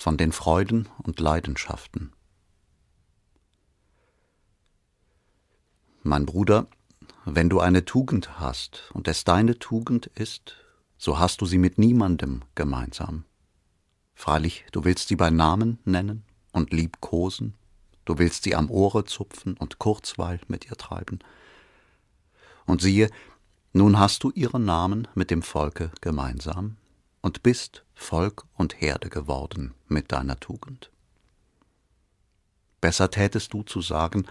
von den Freuden und Leidenschaften. Mein Bruder, wenn du eine Tugend hast und es deine Tugend ist, so hast du sie mit niemandem gemeinsam. Freilich, du willst sie bei Namen nennen und liebkosen, du willst sie am Ohre zupfen und Kurzweil mit ihr treiben. Und siehe, nun hast du ihren Namen mit dem Volke gemeinsam, und bist Volk und Herde geworden mit deiner Tugend. Besser tätest du zu sagen,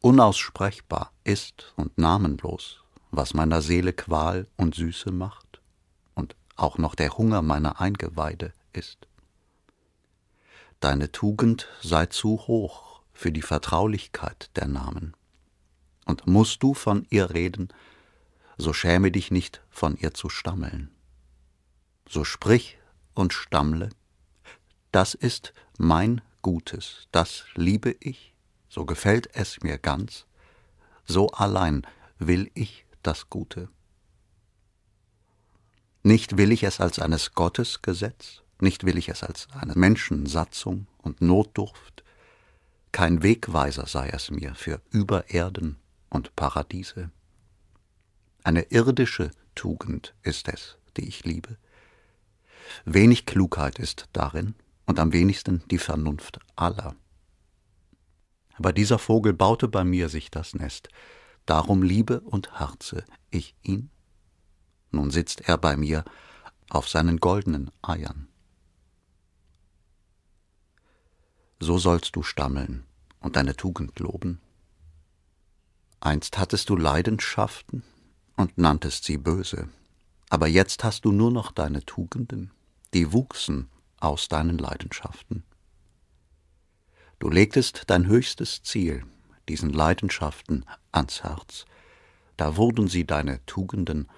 unaussprechbar ist und namenlos, was meiner Seele Qual und Süße macht und auch noch der Hunger meiner Eingeweide ist. Deine Tugend sei zu hoch für die Vertraulichkeit der Namen. Und musst du von ihr reden, so schäme dich nicht, von ihr zu stammeln so sprich und stammle, das ist mein Gutes, das liebe ich, so gefällt es mir ganz, so allein will ich das Gute. Nicht will ich es als eines Gottes Gesetz, nicht will ich es als eine Menschensatzung und Notdurft, kein Wegweiser sei es mir für Übererden und Paradiese. Eine irdische Tugend ist es, die ich liebe, Wenig Klugheit ist darin und am wenigsten die Vernunft aller. Aber dieser Vogel baute bei mir sich das Nest, darum liebe und harze ich ihn. Nun sitzt er bei mir auf seinen goldenen Eiern. So sollst du stammeln und deine Tugend loben. Einst hattest du Leidenschaften und nanntest sie böse, aber jetzt hast du nur noch deine Tugenden die wuchsen aus deinen Leidenschaften. Du legtest dein höchstes Ziel, diesen Leidenschaften, ans Herz, da wurden sie deine Tugenden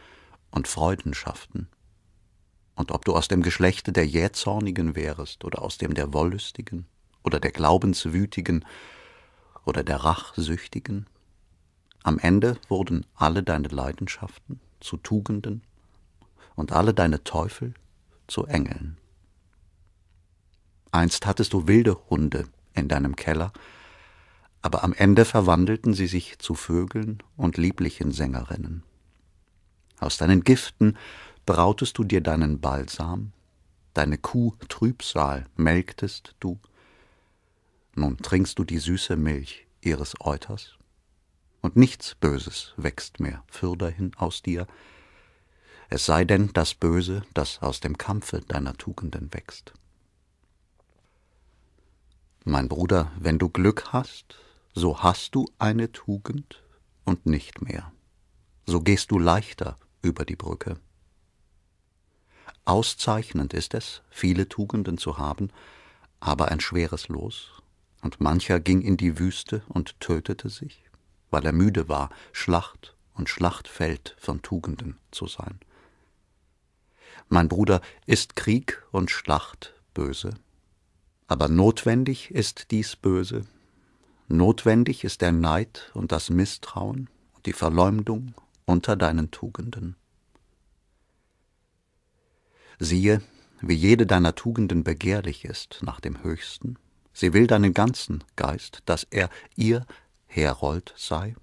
und Freudenschaften. Und ob du aus dem Geschlechte der Jähzornigen wärest oder aus dem der Wollüstigen oder der Glaubenswütigen oder der Rachsüchtigen, am Ende wurden alle deine Leidenschaften zu Tugenden und alle deine Teufel zu Engeln. Einst hattest du wilde Hunde in deinem Keller, aber am Ende verwandelten sie sich zu Vögeln und lieblichen Sängerinnen. Aus deinen Giften brautest du dir deinen Balsam, deine Kuh Trübsal melktest du, nun trinkst du die süße Milch ihres Euters, und nichts Böses wächst mehr fürderhin aus dir, es sei denn das Böse, das aus dem Kampfe deiner Tugenden wächst. Mein Bruder, wenn du Glück hast, so hast du eine Tugend und nicht mehr. So gehst du leichter über die Brücke. Auszeichnend ist es, viele Tugenden zu haben, aber ein schweres Los, und mancher ging in die Wüste und tötete sich, weil er müde war, Schlacht und Schlachtfeld von Tugenden zu sein. Mein Bruder, ist Krieg und Schlacht böse? Aber notwendig ist dies Böse. Notwendig ist der Neid und das Misstrauen und die Verleumdung unter deinen Tugenden. Siehe, wie jede deiner Tugenden begehrlich ist nach dem Höchsten, sie will deinen ganzen Geist, dass er ihr Herold sei.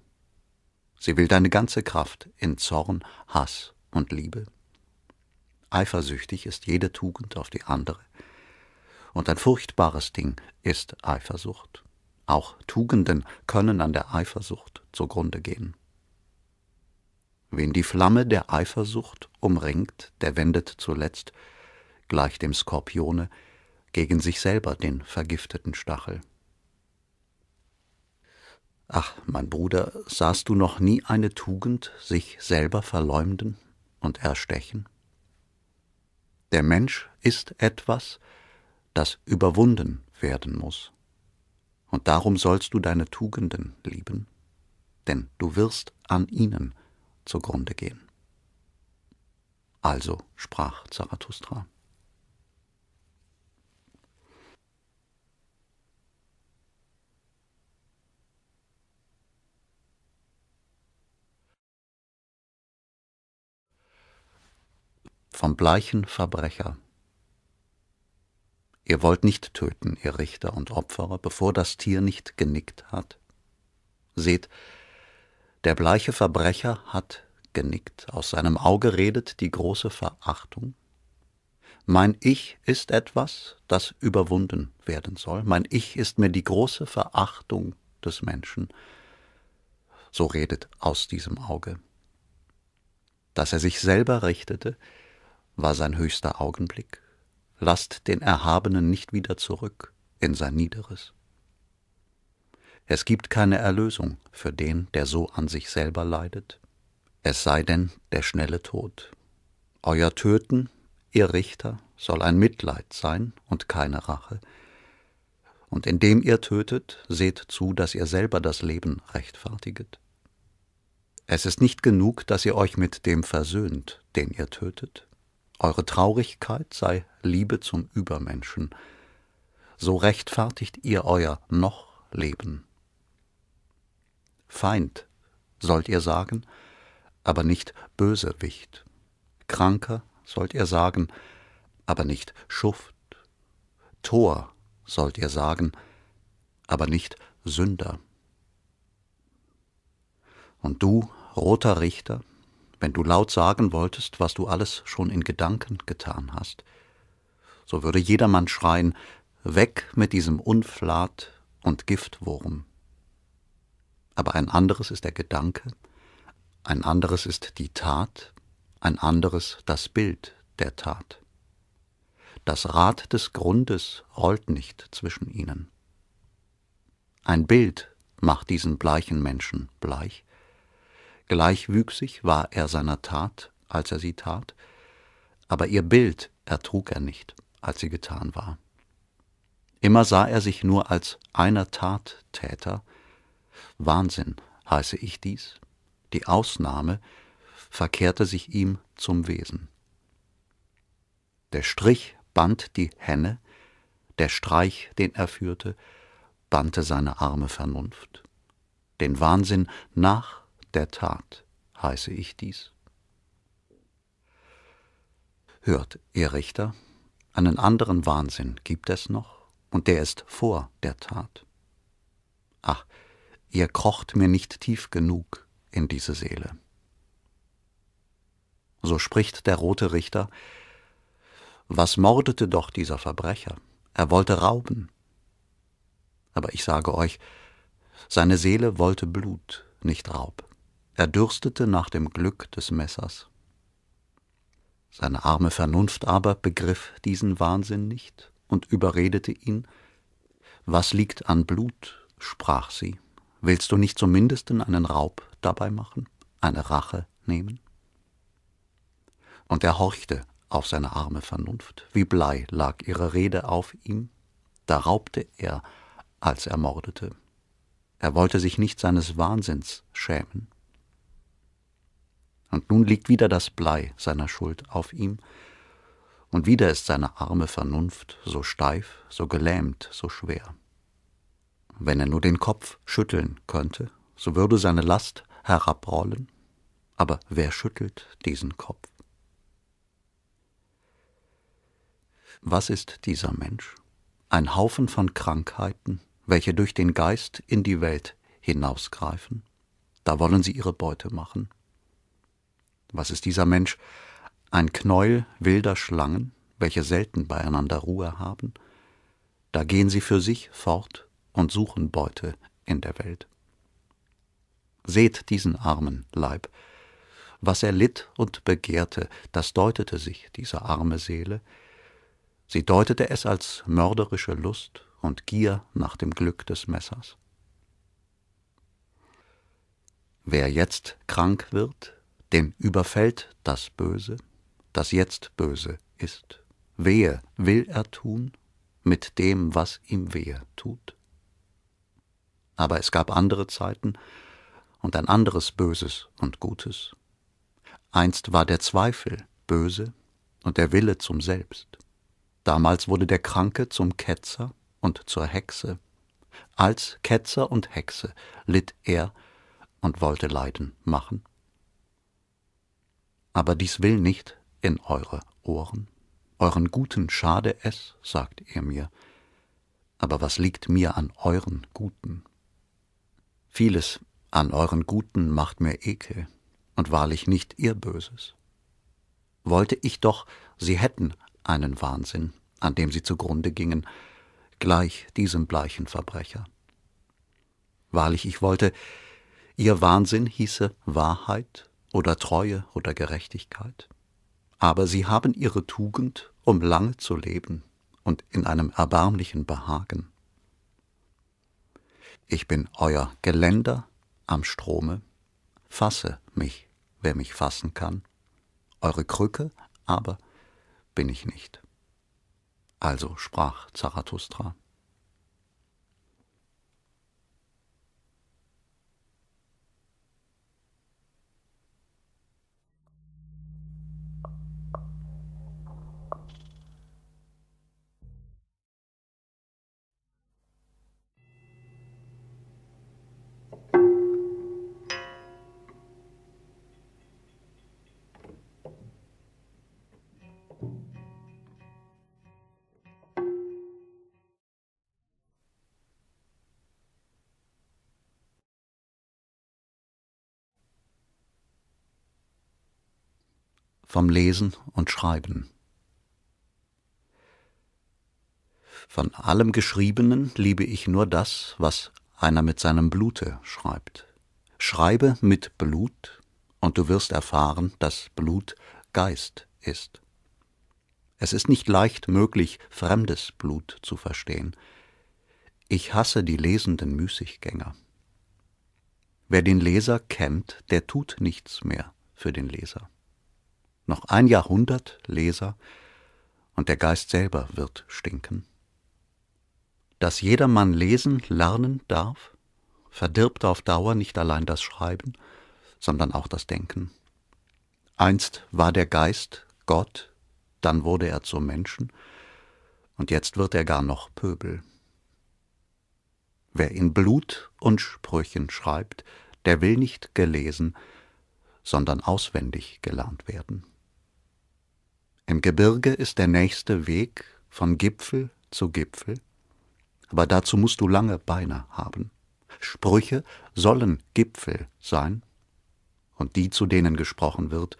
Sie will deine ganze Kraft in Zorn, Hass und Liebe. Eifersüchtig ist jede Tugend auf die andere. Und ein furchtbares Ding ist Eifersucht. Auch Tugenden können an der Eifersucht zugrunde gehen. Wen die Flamme der Eifersucht umringt, der wendet zuletzt, gleich dem Skorpione, gegen sich selber den vergifteten Stachel. Ach, mein Bruder, sahst du noch nie eine Tugend sich selber verleumden und erstechen? Der Mensch ist etwas, das überwunden werden muss. Und darum sollst du deine Tugenden lieben, denn du wirst an ihnen zugrunde gehen. Also sprach Zarathustra. vom bleichen Verbrecher. Ihr wollt nicht töten, ihr Richter und Opferer, bevor das Tier nicht genickt hat. Seht, der bleiche Verbrecher hat genickt, aus seinem Auge redet die große Verachtung. Mein Ich ist etwas, das überwunden werden soll, mein Ich ist mir die große Verachtung des Menschen. So redet aus diesem Auge. Dass er sich selber richtete, war sein höchster Augenblick. Lasst den Erhabenen nicht wieder zurück in sein Niederes. Es gibt keine Erlösung für den, der so an sich selber leidet, es sei denn der schnelle Tod. Euer Töten, ihr Richter, soll ein Mitleid sein und keine Rache. Und indem ihr tötet, seht zu, dass ihr selber das Leben rechtfertiget. Es ist nicht genug, dass ihr euch mit dem versöhnt, den ihr tötet, eure Traurigkeit sei Liebe zum Übermenschen. So rechtfertigt ihr euer noch Leben. Feind sollt ihr sagen, aber nicht Bösewicht. Kranker sollt ihr sagen, aber nicht Schuft. Tor sollt ihr sagen, aber nicht Sünder. Und du, roter Richter, wenn du laut sagen wolltest, was du alles schon in Gedanken getan hast, so würde jedermann schreien, weg mit diesem Unflat und Giftwurm. Aber ein anderes ist der Gedanke, ein anderes ist die Tat, ein anderes das Bild der Tat. Das Rad des Grundes rollt nicht zwischen ihnen. Ein Bild macht diesen bleichen Menschen bleich, Gleichwüchsig war er seiner Tat, als er sie tat, aber ihr Bild ertrug er nicht, als sie getan war. Immer sah er sich nur als einer Tat Täter. Wahnsinn heiße ich dies. Die Ausnahme verkehrte sich ihm zum Wesen. Der Strich band die Henne, der Streich, den er führte, bannte seine arme Vernunft. Den Wahnsinn nach der Tat heiße ich dies. Hört, ihr Richter, einen anderen Wahnsinn gibt es noch, und der ist vor der Tat. Ach, ihr krocht mir nicht tief genug in diese Seele. So spricht der rote Richter, was mordete doch dieser Verbrecher? Er wollte rauben. Aber ich sage euch, seine Seele wollte Blut, nicht Raub. Er dürstete nach dem Glück des Messers. Seine arme Vernunft aber begriff diesen Wahnsinn nicht und überredete ihn. Was liegt an Blut? sprach sie. Willst du nicht zumindest einen Raub dabei machen, eine Rache nehmen? Und er horchte auf seine arme Vernunft, wie Blei lag ihre Rede auf ihm, da raubte er, als er mordete. Er wollte sich nicht seines Wahnsinns schämen, und nun liegt wieder das Blei seiner Schuld auf ihm, und wieder ist seine arme Vernunft so steif, so gelähmt, so schwer. Wenn er nur den Kopf schütteln könnte, so würde seine Last herabrollen, aber wer schüttelt diesen Kopf? Was ist dieser Mensch? Ein Haufen von Krankheiten, welche durch den Geist in die Welt hinausgreifen. Da wollen sie ihre Beute machen, was ist dieser Mensch? Ein Knäuel wilder Schlangen, welche selten beieinander Ruhe haben? Da gehen sie für sich fort und suchen Beute in der Welt. Seht diesen armen Leib. Was er litt und begehrte, das deutete sich diese arme Seele. Sie deutete es als mörderische Lust und Gier nach dem Glück des Messers. Wer jetzt krank wird, den überfällt das Böse, das jetzt böse ist. Wehe will er tun mit dem, was ihm wehe tut. Aber es gab andere Zeiten und ein anderes Böses und Gutes. Einst war der Zweifel böse und der Wille zum Selbst. Damals wurde der Kranke zum Ketzer und zur Hexe. Als Ketzer und Hexe litt er und wollte Leiden machen aber dies will nicht in eure Ohren. Euren Guten schade es, sagt ihr mir, aber was liegt mir an euren Guten? Vieles an euren Guten macht mir Ekel, und wahrlich nicht ihr Böses. Wollte ich doch, sie hätten einen Wahnsinn, an dem sie zugrunde gingen, gleich diesem bleichen Verbrecher. Wahrlich, ich wollte, ihr Wahnsinn hieße Wahrheit oder Treue oder Gerechtigkeit, aber sie haben ihre Tugend, um lange zu leben und in einem erbärmlichen Behagen. Ich bin euer Geländer am Strome, fasse mich, wer mich fassen kann, eure Krücke aber bin ich nicht. Also sprach Zarathustra. vom Lesen und Schreiben. Von allem Geschriebenen liebe ich nur das, was einer mit seinem Blute schreibt. Schreibe mit Blut, und du wirst erfahren, dass Blut Geist ist. Es ist nicht leicht möglich, fremdes Blut zu verstehen. Ich hasse die lesenden Müßiggänger. Wer den Leser kennt, der tut nichts mehr für den Leser noch ein Jahrhundert Leser, und der Geist selber wird stinken. Dass jedermann lesen lernen darf, verdirbt auf Dauer nicht allein das Schreiben, sondern auch das Denken. Einst war der Geist Gott, dann wurde er zum Menschen, und jetzt wird er gar noch Pöbel. Wer in Blut und Sprüchen schreibt, der will nicht gelesen, sondern auswendig gelernt werden. Im Gebirge ist der nächste Weg von Gipfel zu Gipfel, aber dazu musst du lange Beine haben. Sprüche sollen Gipfel sein, und die, zu denen gesprochen wird,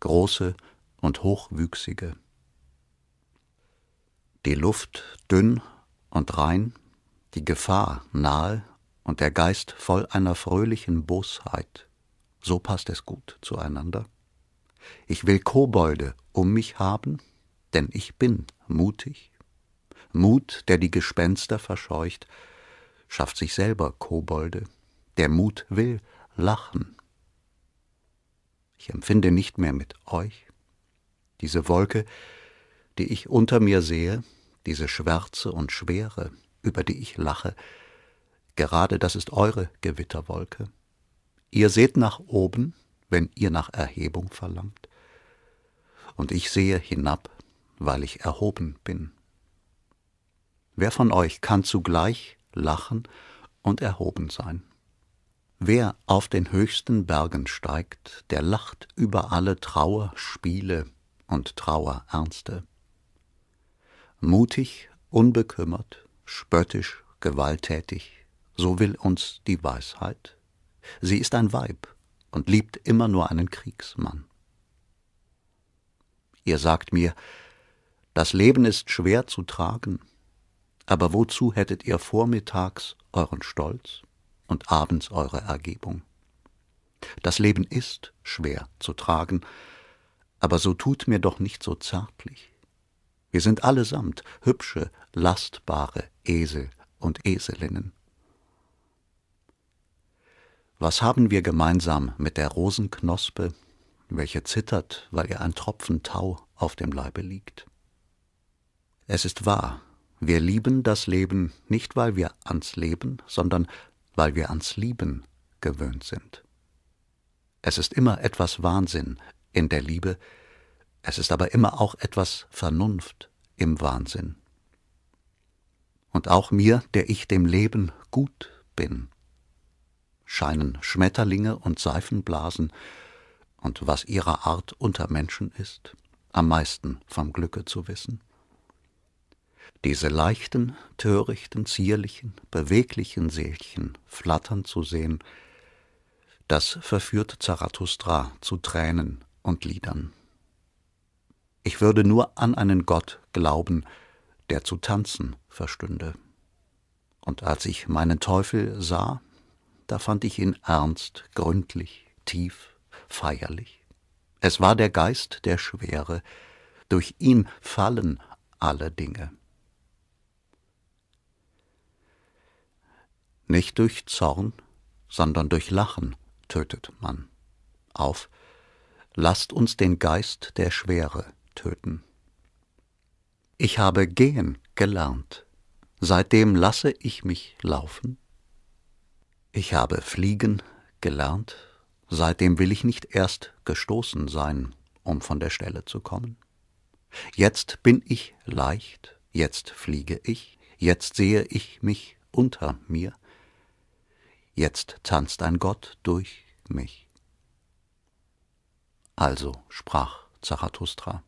große und hochwüchsige. Die Luft dünn und rein, die Gefahr nahe und der Geist voll einer fröhlichen Bosheit. So passt es gut zueinander. Ich will Kobolde um mich haben, denn ich bin mutig. Mut, der die Gespenster verscheucht, schafft sich selber Kobolde. Der Mut will lachen. Ich empfinde nicht mehr mit euch. Diese Wolke, die ich unter mir sehe, diese Schwärze und schwere, über die ich lache, gerade das ist eure Gewitterwolke. Ihr seht nach oben, wenn ihr nach Erhebung verlangt? Und ich sehe hinab, weil ich erhoben bin. Wer von euch kann zugleich lachen und erhoben sein? Wer auf den höchsten Bergen steigt, der lacht über alle Trauerspiele und Trauerernste. Mutig, unbekümmert, spöttisch, gewalttätig, so will uns die Weisheit. Sie ist ein Weib, und liebt immer nur einen Kriegsmann. Ihr sagt mir, das Leben ist schwer zu tragen, aber wozu hättet ihr vormittags euren Stolz und abends eure Ergebung? Das Leben ist schwer zu tragen, aber so tut mir doch nicht so zärtlich. Wir sind allesamt hübsche, lastbare Esel und Eselinnen. Was haben wir gemeinsam mit der Rosenknospe, welche zittert, weil ihr ein Tropfen Tau auf dem Leibe liegt? Es ist wahr, wir lieben das Leben nicht, weil wir ans Leben, sondern weil wir ans Lieben gewöhnt sind. Es ist immer etwas Wahnsinn in der Liebe, es ist aber immer auch etwas Vernunft im Wahnsinn. Und auch mir, der ich dem Leben gut bin, scheinen Schmetterlinge und Seifenblasen und was ihrer Art unter Menschen ist, am meisten vom Glücke zu wissen. Diese leichten, törichten, zierlichen, beweglichen Seelchen flattern zu sehen, das verführt Zarathustra zu Tränen und Liedern. Ich würde nur an einen Gott glauben, der zu tanzen verstünde. Und als ich meinen Teufel sah, da fand ich ihn ernst, gründlich, tief, feierlich. Es war der Geist der Schwere, durch ihn fallen alle Dinge. Nicht durch Zorn, sondern durch Lachen tötet man. Auf, lasst uns den Geist der Schwere töten. Ich habe gehen gelernt, seitdem lasse ich mich laufen, ich habe fliegen gelernt, seitdem will ich nicht erst gestoßen sein, um von der Stelle zu kommen. Jetzt bin ich leicht, jetzt fliege ich, jetzt sehe ich mich unter mir, jetzt tanzt ein Gott durch mich. Also sprach Zarathustra.